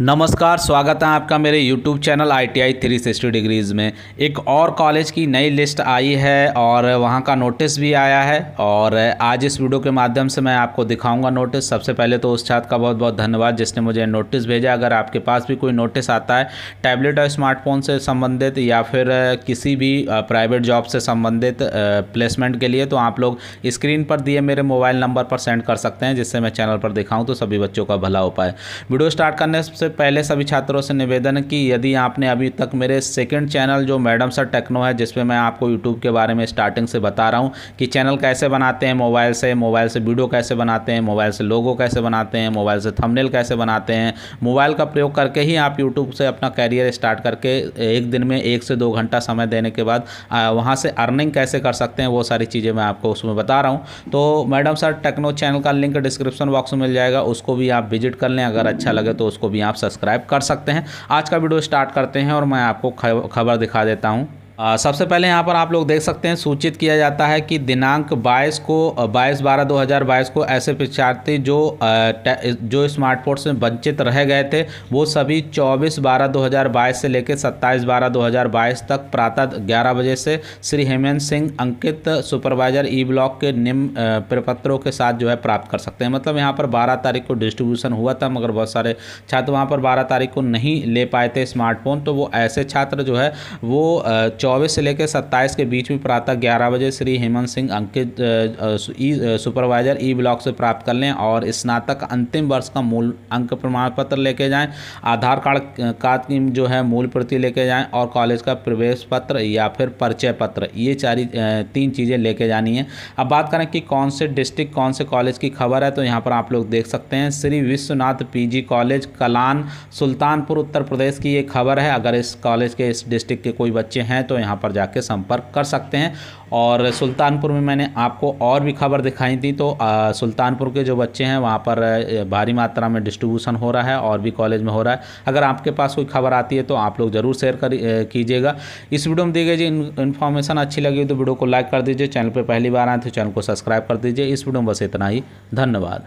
नमस्कार स्वागत है आपका मेरे YouTube channel I T I three sixty degrees में एक और कॉलेज की नई लिस्ट आई है और वहाँ का नोटिस भी आया है और आज इस वीडियो के माध्यम से मैं आपको दिखाऊंगा नोटिस सबसे पहले तो उस छात्र का बहुत बहुत धन्यवाद जिसने मुझे नोटिस भेजा अगर आपके पास भी कोई नोटिस आता है टैबलेट और स्मार्टफोन से संबंधित या फिर किसी भी प्राइवेट जॉब से संबंधित प्लेसमेंट के लिए तो आप लोग स्क्रीन पर दिए मेरे मोबाइल नंबर पर सेंड कर सकते हैं जिससे मैं चैनल पर दिखाऊँ तो सभी बच्चों का भला हो पाए वीडियो स्टार्ट करने से सबसे पहले सभी छात्रों से निवेदन कि यदि आपने अभी तक मेरे सेकंड चैनल जो मैडम सर टेक्नो है जिसपे मैं आपको यूट्यूब के बारे में स्टार्टिंग से बता रहा हूँ कि चैनल कैसे बनाते हैं मोबाइल से मोबाइल से वीडियो कैसे बनाते हैं मोबाइल से लोगो कैसे बनाते हैं मोबाइल से थमनेल कैसे बनाते हैं मोबाइल का प्रयोग करके ही आप यूट्यूब से अपना कैरियर स्टार्ट करके एक दिन में एक से दो घंटा समय देने के बाद वहाँ से अर्निंग कैसे कर सकते हैं वो सारी चीज़ें मैं आपको उसमें बता रहा हूँ तो मैडम सर टेक्नो चैनल का लिंक डिस्क्रिप्शन बॉक्स में मिल जाएगा उसको भी आप विजिट कर लें अगर अच्छा लगे तो उसको भी आप आप सब्सक्राइब कर सकते हैं आज का वीडियो स्टार्ट करते हैं और मैं आपको खबर दिखा देता हूँ सबसे पहले यहाँ पर आप लोग देख सकते हैं सूचित किया जाता है कि दिनांक 22 को 22 बारह 2022 को ऐसे परीक्षार्थी जो जो स्मार्टफोन से वंचित रह गए थे वो सभी 24 बारह 2022 से लेकर 27 बारह 2022 तक प्रातः 11 बजे से Shri Hemant Singh Ankit supervisor E block के निम्न प्रपत्रों के साथ जो है प्राप्त कर सकते हैं मतलब यहाँ पर बारह तारीख को डिस्ट्रीब्यूशन हुआ था मगर बहुत सारे छात्र वहाँ पर बारह तारीख को नहीं ले पाए थे स्मार्टफोन तो वो ऐसे छात्र जो है वो चौबीस से लेकर सत्ताईस के बीच में प्रातः ग्यारह बजे Shri Hemant Singh Ankit E supervisor E block से प्राप्त कर लें और स्नातक अंतिम वर्ष का मूल अंक प्रमाण पत्र लेके जाएं आधार कार्ड का जो है मूल प्रति लेके जाएं और कॉलेज का प्रवेश पत्र या फिर परिचय पत्र ये चारी तीन चीज़ें लेके जानी है अब बात करें कि कौन से डिस्ट्रिक्ट कौन से कॉलेज की खबर है तो यहाँ पर आप लोग देख सकते हैं श्री विश्वनाथ पी कॉलेज कलान सुल्तानपुर उत्तर प्रदेश की ये खबर है अगर इस कॉलेज के इस डिस्ट्रिक्ट के कोई बच्चे हैं तो तो यहाँ पर जाके संपर्क कर सकते हैं और सुल्तानपुर में मैंने आपको और भी खबर दिखाई थी तो सुल्तानपुर के जो बच्चे हैं वहाँ पर भारी मात्रा में डिस्ट्रीब्यूशन हो रहा है और भी कॉलेज में हो रहा है अगर आपके पास कोई खबर आती है तो आप लोग ज़रूर शेयर कर कीजिएगा इस वीडियो में दी गई जी इन्फॉर्मेशन अच्छी लगी तो वीडियो को लाइक कर दीजिए चैनल पर पहली बार आए तो चैनल को सब्सक्राइब कर दीजिए इस वीडियो में बस इतना ही धन्यवाद